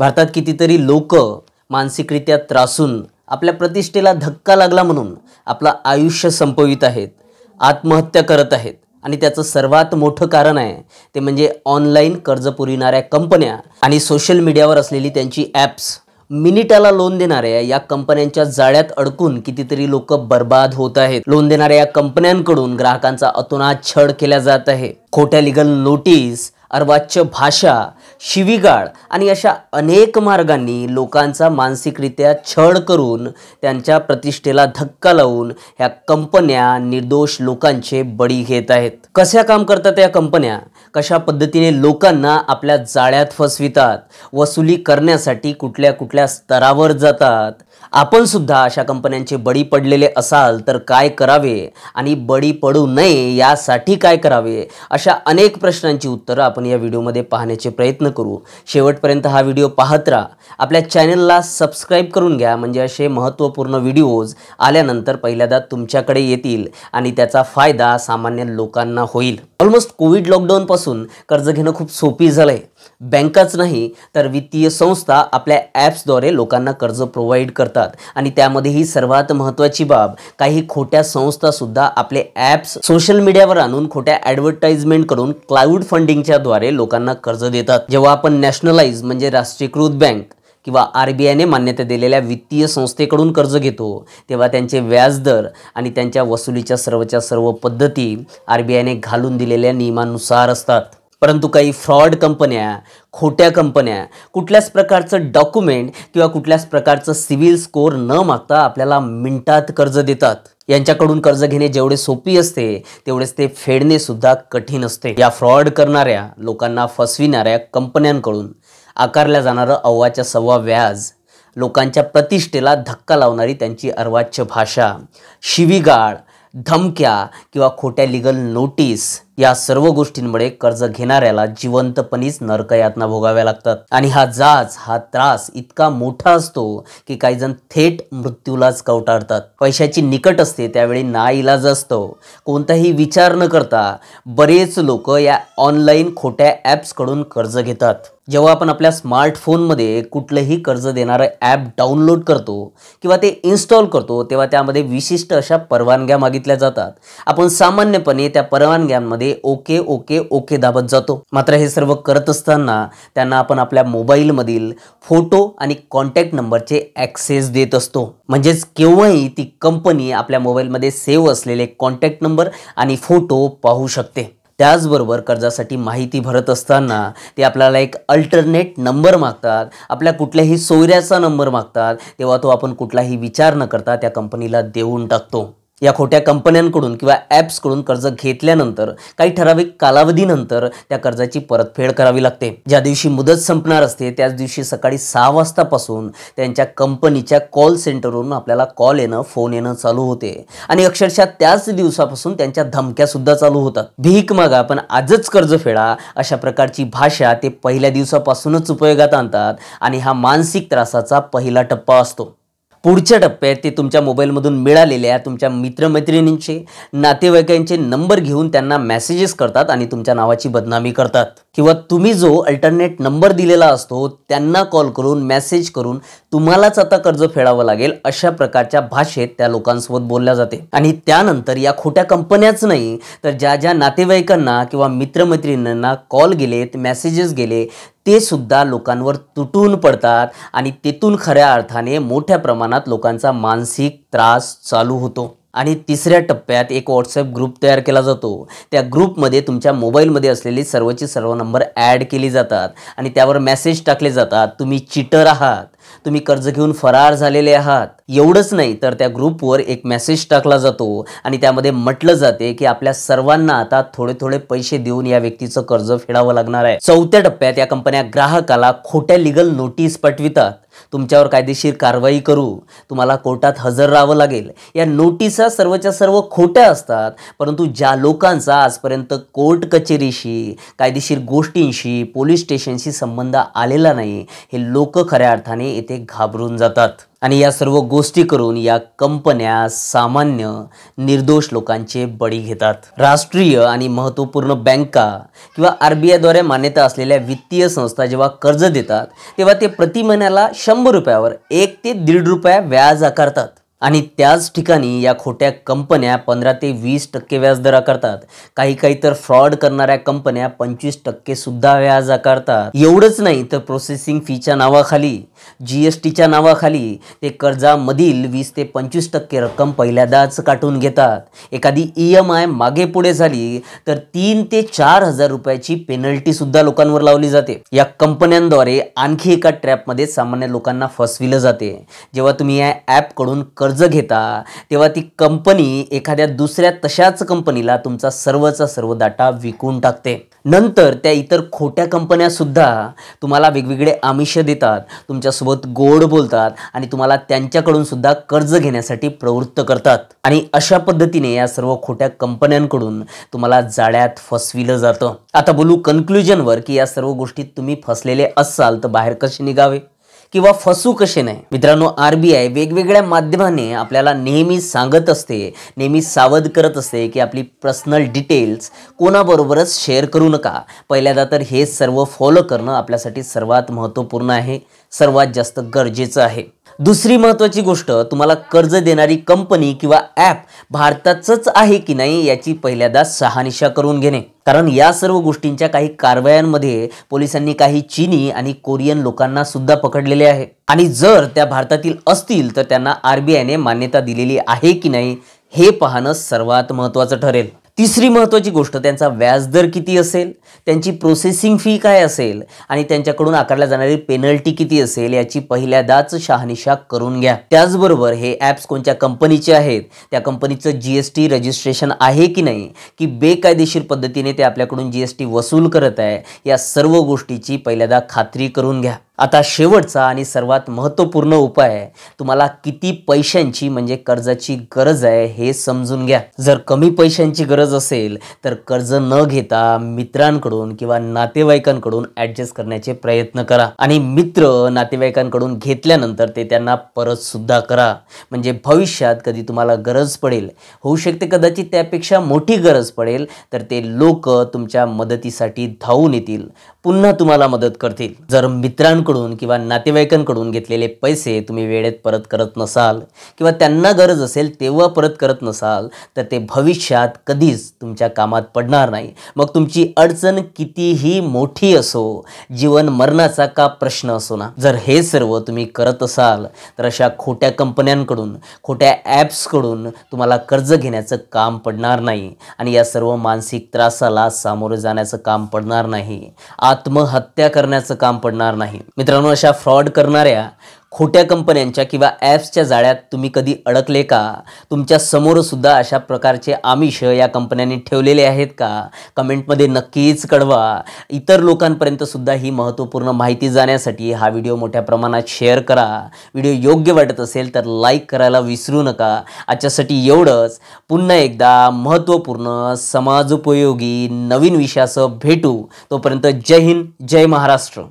भारतात कितीतरी लोक मानसिकरित्या त्रासून आपल्या प्रतिष्ठेला धक्का लागला म्हणून आपलं आयुष्य संपवित आहेत आत्महत्या करत आहेत आणि त्याचं सर्वात मोठं कारण आहे ते म्हणजे ऑनलाईन कर्ज पुरविणाऱ्या कंपन्या आणि सोशल मीडियावर असलेली त्यांची ॲप्स मिनिटाला लोन देणाऱ्या या कंपन्यांच्या जाळ्यात अडकून कितीतरी लोक बर्बाद होत आहेत लोन देणाऱ्या या कंपन्यांकडून ग्राहकांचा अतोनात छळ केला जात आहे खोट्या लिगल नोटीस अर्वाच्य भाषा शिवीगाळ आणि अशा अनेक मार्गांनी लोकांचा मानसिकरित्या छळ करून त्यांच्या प्रतिष्ठेला धक्का लावून ह्या कंपन्या निर्दोष लोकांचे बळी घेत आहेत कशा काम करतात या कंपन्या कशा पद्धतीने लोकांना आपल्या जाळ्यात फसवितात वसुली करण्यासाठी कुठल्या कुठल्या स्तरावर जातात आपण सुद्धा अशा कंपन्यांचे बळी पडलेले असाल तर काय करावे आणि बळी पडू नये यासाठी काय करावे अशा अनेक प्रश्नांची उत्तरं आपण आपण या व्हिडिओमध्ये पाहण्याचे प्रयत्न करू शेवटपर्यंत हा व्हिडिओ पाहत राहा आपल्या चॅनलला सबस्क्राईब करून घ्या म्हणजे असे महत्त्वपूर्ण व्हिडिओज आल्यानंतर पहिल्यांदा तुमच्याकडे येतील आणि त्याचा फायदा सामान्य लोकांना होईल ऑलमोस्ट कोविड लॉकडाऊनपासून कर्ज घेणं खूप सोपी झालं आहे बँकाच नाही तर वित्तीय संस्था आपल्या ॲप्सद्वारे लोकांना कर्ज प्रोव्हाइड करतात आणि त्यामध्ये ही सर्वात महत्त्वाची बाब काही खोट्या संस्थासुद्धा आपले ॲप्स सोशल मीडियावर आणून खोट्या ॲडव्हर्टाईजमेंट करून क्लाउड फंडिंगच्या द्वारे लोकांना कर्ज देतात जेव्हा आपण नॅशनलाइज म्हणजे राष्ट्रीयकृत बँक किंवा आर बी मान्यता दिलेल्या वित्तीय संस्थेकडून कर्ज घेतो तेव्हा त्यांचे व्याजदर आणि त्यांच्या वसुलीच्या सर्वच्या सर्व पद्धती आर बी आयने घालून दिलेल्या नियमानुसार असतात परंतु काही फ्रॉड कंपन्या खोट्या कंपन्या कुठल्याच प्रकारचं डॉक्युमेंट किंवा कुठल्याच प्रकारचं सिव्हिल स्कोअर न मागता आपल्याला मिनिटात कर्ज देतात यांच्याकडून कर्ज घेणे जेवढे सोपी असते तेवढेच ते फेडणे सुद्धा कठीण असते या फ्रॉड करणाऱ्या लोकांना फसविणाऱ्या कंपन्यांकडून आकारल्या जाणारं अव्वाच्या सव्वा व्याज लोकांच्या प्रतिष्ठेला धक्का लावणारी त्यांची अर्वाच्य भाषा शिवीगाळ धमक्या किंवा खोट्या लिगल नोटीस या सर्व गोष्टींमुळे कर्ज घेणाऱ्याला जिवंतपणीच नरकयातना भोगाव्या लागतात आणि हा जाज हा त्रास इतका मोठा असतो की काही जण थेट मृत्यूलाच कवटाळतात पैशाची निकट असते त्यावेळी ना इलाज असतो कोणताही विचार न करता बरेच लोक या ऑनलाईन खोट्या ॲप्सकडून कर्ज घेतात जेव्हा आपण आपल्या स्मार्टफोनमध्ये कुठलंही कर्ज देणारं ॲप डाउनलोड करतो किंवा ते इन्स्टॉल करतो तेव्हा त्यामध्ये विशिष्ट अशा परवानग्या मागितल्या जातात आपण सामान्यपणे त्या परवानग्यांमध्ये मध्ये ओके ओके ओके दाबत जातो मात्र हे सर्व करत असताना त्यांना आपण आपल्या मोबाईल मधील फोटो आणि कॉन्टॅक्ट नंबरचे ऍक्सेस देत असतो म्हणजेच केव्हाही ती कंपनी आपल्या मोबाईलमध्ये सेव्ह असलेले कॉन्टॅक्ट नंबर आणि फोटो पाहू शकते त्याचबरोबर कर्जासाठी माहिती भरत असताना ते आपल्याला एक अल्टरनेट नंबर मागतात आपल्या कुठल्याही सोयऱ्याचा नंबर मागतात तेव्हा तो आपण कुठलाही विचार न करता त्या कंपनीला देऊन टाकतो या खोट्या कंपन्यांकडून किंवा ॲप्सकडून कर्ज घेतल्यानंतर काही ठराविक कालावधीनंतर त्या कर्जाची परतफेड करावी लागते ज्या दिवशी मुदत संपणार असते त्याच दिवशी सकाळी सहा वाजतापासून त्यांच्या कंपनीच्या कॉल सेंटरवरून आपल्याला कॉल येणं फोन येणं चालू होते आणि अक्षरशः त्याच दिवसापासून त्यांच्या धमक्यासुद्धा चालू होतात भीक मागा पण आजच कर्ज फेडा अशा प्रकारची भाषा ते पहिल्या दिवसापासूनच उपयोगात आणतात आणि हा मानसिक त्रासाचा पहिला टप्पा असतो पुढच्या टप्प्यात ते तुमच्या मोबाईलमधून मिळालेल्या तुमच्या मित्रमैत्रिणींचे नातेवाईकांचे नंबर घेऊन त्यांना मेसेजेस करतात आणि तुमच्या नावाची बदनामी करतात किंवा तुम्ही जो अल्टरनेट नंबर दिलेला असतो त्यांना कॉल करून मेसेज करून तुम्हालाच आता कर्ज फेडावं लागेल अशा प्रकारच्या भाषेत त्या लोकांसोबत बोलल्या जाते आणि त्यानंतर या खोट्या कंपन्याच नाही तर ज्या ज्या नातेवाईकांना किंवा मित्रमैत्रिणींना कॉल गेलेत मेसेजेस गेले ते सुद्धा लोकांवर तुटून पडतात आणि तेथून खऱ्या अर्थाने मोठ्या प्रमाणात लोकांचा मानसिक त्रास चालू होतो आणि तिसऱ्या टप्प्यात एक व्हॉट्सअप ग्रुप तयार केला जातो त्या ग्रुपमध्ये तुमच्या मोबाईलमध्ये असलेली सर्वची सर्व नंबर ॲड केली जातात आणि त्यावर मेसेज टाकले जातात तुम्ही चिटर आहात तुम्ही कर्ज घेऊन फरार झालेले आहात एवढंच नाही तर त्या ग्रुपवर एक मेसेज टाकला जातो आणि त्यामध्ये म्हटलं जाते की आपल्या सर्वांना आता थोडे थोडे पैसे देऊन या व्यक्तीचं कर्ज फेडावं लागणार आहे चौथ्या टप्प्यात या कंपन्या ग्राहकाला खोट्या लिगल नोटीस पाठवितात तुमच्यावर कायदेशीर कारवाई करू तुम्हाला कोर्टात हजर राहावं लागेल या नोटिसा सर्वच्या सर्व खोट्या असतात परंतु ज्या लोकांचा आजपर्यंत कोर्ट कचेरीशी कायदेशीर गोष्टींशी पोलीस स्टेशनशी संबंध आलेला नाही हे लोक खऱ्या अर्थाने येथे घाबरून जातात आणि या सर्व गोष्टी करून या कंपन्या सामान्य निर्दोष लोकांचे बळी घेतात राष्ट्रीय आणि महत्त्वपूर्ण बँका किंवा आर बी आयद्वारे मान्यता असलेल्या वित्तीय संस्था जेव्हा कर्ज देतात तेव्हा ते प्रति महिन्याला शंभर रुपयावर एक ते दीड रुपया व्याज आकारतात आणि त्याच ठिकाणी या खोट्या कंपन्या पंधरा ते वीस टक्के व्याज व्याजदर आकारतात काही काही तर फ्रॉड करणाऱ्या कंपन्या पंचवीस टक्के सुद्धा व्याज आकारतात एवढंच नाही तर प्रोसेसिंग फीच्या नावाखाली जी एस टीच्या नावाखाली ते कर्जामधील वीस ते पंचवीस टक्के रक्कम पहिल्यांदाच काटून घेतात एखादी ई एम आय मागे पुढे झाली तर तीन ते चार हजार रुपयाची पेनल्टीसुद्धा लोकांवर लावली जाते या कंपन्यांद्वारे आणखी एका ट्रॅपमध्ये सामान्य लोकांना फसविलं जाते जेव्हा तुम्ही या ॲपकडून कर्ज घेता तेव्हा ती कंपनी एखाद्या दुसऱ्या तशाच कंपनीला तुमचा सर्वचा सर्व डाटा विकून टाकते नंतर त्या इतर खोट्या कंपन्यासुद्धा तुम्हाला वेगवेगळे आमिष देतात तुमच्यासोबत गोड बोलतात आणि तुम्हाला त्यांच्याकडून सुद्धा कर्ज घेण्यासाठी प्रवृत्त करतात आणि अशा पद्धतीने या सर्व खोट्या कंपन्यांकडून तुम्हाला जाळ्यात फसविलं जातं आता बोलू कन्क्ल्युजनवर की या सर्व गोष्टीत तुम्ही फसलेले असाल तर बाहेर कसे निघावे किंवा फसू कसे नाही मित्रांनो आर बी आय वेगवेगळ्या माध्यमाने आपल्याला नेहमी सांगत असते नेहमी सावध करत असते की आपली पर्सनल डिटेल्स कोणाबरोबरच शेअर करू नका पहिल्यांदा तर हे सर्व फॉलो करणं आपल्यासाठी सर्वात महत्त्वपूर्ण आहे सर्वात जास्त गरजेचं आहे दुसरी महत्त्वाची गोष्ट तुम्हाला कर्ज देणारी कंपनी किंवा ॲप भारताचंच आहे की नाही याची पहिल्यांदा सहानिशा करून घेणे कारण या सर्व गोष्टींच्या काही कारवायांमध्ये पोलिसांनी काही चीनी आणि कोरियन लोकांना सुद्धा पकडलेले आहे आणि जर त्या भारतातील असतील तर त्यांना आरबीआयने मान्यता दिलेली आहे की नाही हे पाहणं सर्वात महत्त्वाचं ठरेल तिसरी महत्त्वाची गोष्ट त्यांचा व्याजदर किती असेल त्यांची प्रोसेसिंग फी काय असेल आणि त्यांच्याकडून आकारल्या जाणारी पेनल्टी किती असेल याची पहिल्यादाच शहानिशा करून घ्या त्याचबरोबर हे ॲप्स कोणत्या कंपनीचे आहेत त्या कंपनीचं जी एस टी रजिस्ट्रेशन आहे की नाही की बेकायदेशीर पद्धतीने ते आपल्याकडून जी एस टी वसूल करत आहे या सर्व गोष्टीची पहिल्यांदा खात्री करून घ्या आता शेवटचा आणि सर्वात महत्त्वपूर्ण उपाय आहे तुम्हाला किती पैशांची म्हणजे कर्जाची गरज आहे हे समजून घ्या जर कमी पैशांची गरज असेल तर कर्ज न घेता मित्रांकडून किंवा नातेवाईकांकडून ॲडजस्ट करण्याचे प्रयत्न करा आणि मित्र नातेवाईकांकडून घेतल्यानंतर ते त्यांना परत सुद्धा करा म्हणजे भविष्यात कधी तुम्हाला गरज पडेल होऊ शकते कदाचित त्यापेक्षा मोठी गरज पडेल तर ते लोक तुमच्या मदतीसाठी धावून येतील पुन्हा तुम्हाला मदत करतील जर मित्रां मित्रांकडून किंवा नातेवाईकांकडून घेतलेले पैसे तुम्ही वेळेत परत करत नसाल किंवा त्यांना गरज असेल तेव्हा परत करत नसाल तर ते भविष्यात कधीच तुमच्या कामात पडणार नाही मग तुमची अडचण कितीही मोठी असो जीवन मरणाचा का प्रश्न असो ना जर हे सर्व तुम्ही करत असाल तर अशा खोट्या कंपन्यांकडून खोट्या ॲप्सकडून तुम्हाला कर्ज घेण्याचं काम पडणार नाही आणि या सर्व मानसिक त्रासाला सामोरं जाण्याचं काम पडणार नाही आत्महत्या करण्याचं काम पडणार नाही मित्रांनो अशा फ्रॉड करणाऱ्या खोट्या कंपन्यांच्या किंवा ॲप्सच्या जाळ्यात तुम्ही कधी अडकले का तुमच्या समोरसुद्धा अशा प्रकारचे आमिष या कंपन्यांनी ठेवलेले आहेत का कमेंटमध्ये नक्कीच कळवा इतर लोकांपर्यंतसुद्धा ही महत्त्वपूर्ण माहिती जाण्यासाठी हा व्हिडिओ मोठ्या प्रमाणात शेअर करा व्हिडिओ योग्य वाटत असेल तर लाईक करायला विसरू नका आजच्यासाठी एवढंच पुन्हा एकदा महत्त्वपूर्ण समाजोपयोगी नवीन विषयासह भेटू तोपर्यंत जय हिंद जय महाराष्ट्र